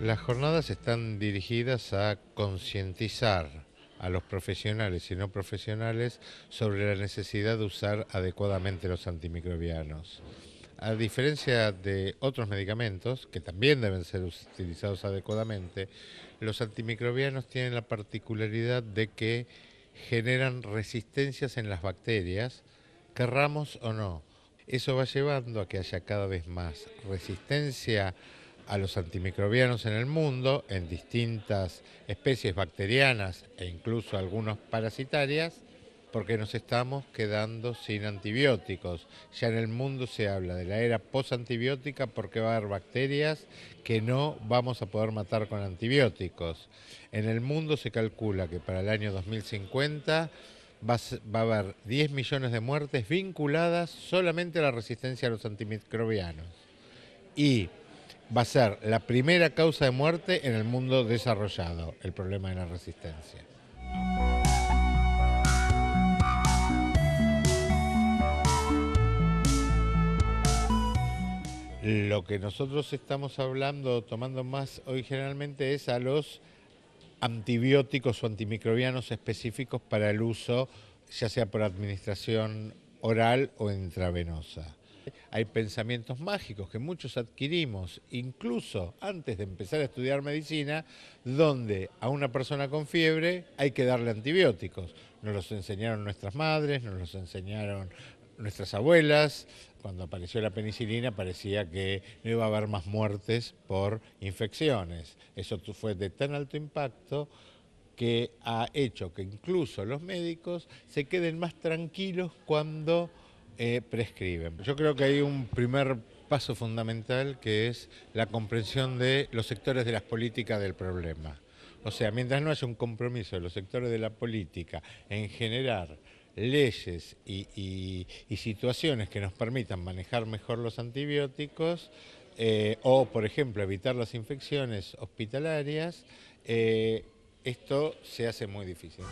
Las jornadas están dirigidas a concientizar a los profesionales y no profesionales sobre la necesidad de usar adecuadamente los antimicrobianos. A diferencia de otros medicamentos, que también deben ser utilizados adecuadamente, los antimicrobianos tienen la particularidad de que generan resistencias en las bacterias, querramos o no. Eso va llevando a que haya cada vez más resistencia a los antimicrobianos en el mundo, en distintas especies bacterianas e incluso algunas parasitarias, porque nos estamos quedando sin antibióticos. Ya en el mundo se habla de la era posantibiótica porque va a haber bacterias que no vamos a poder matar con antibióticos. En el mundo se calcula que para el año 2050 va a haber 10 millones de muertes vinculadas solamente a la resistencia a los antimicrobianos. Y va a ser la primera causa de muerte en el mundo desarrollado, el problema de la resistencia. Lo que nosotros estamos hablando, tomando más hoy generalmente, es a los antibióticos o antimicrobianos específicos para el uso, ya sea por administración oral o intravenosa hay pensamientos mágicos que muchos adquirimos incluso antes de empezar a estudiar medicina, donde a una persona con fiebre hay que darle antibióticos. Nos los enseñaron nuestras madres, nos los enseñaron nuestras abuelas, cuando apareció la penicilina parecía que no iba a haber más muertes por infecciones. Eso fue de tan alto impacto que ha hecho que incluso los médicos se queden más tranquilos cuando e prescriben. Yo creo que hay un primer paso fundamental que es la comprensión de los sectores de las políticas del problema. O sea, mientras no haya un compromiso de los sectores de la política en generar leyes y, situaciones que nos permitan manejar mejor los antibióticos, eh, o por ejemplo evitar las infecciones hospitalarias, eh, esto se hace muy difícil.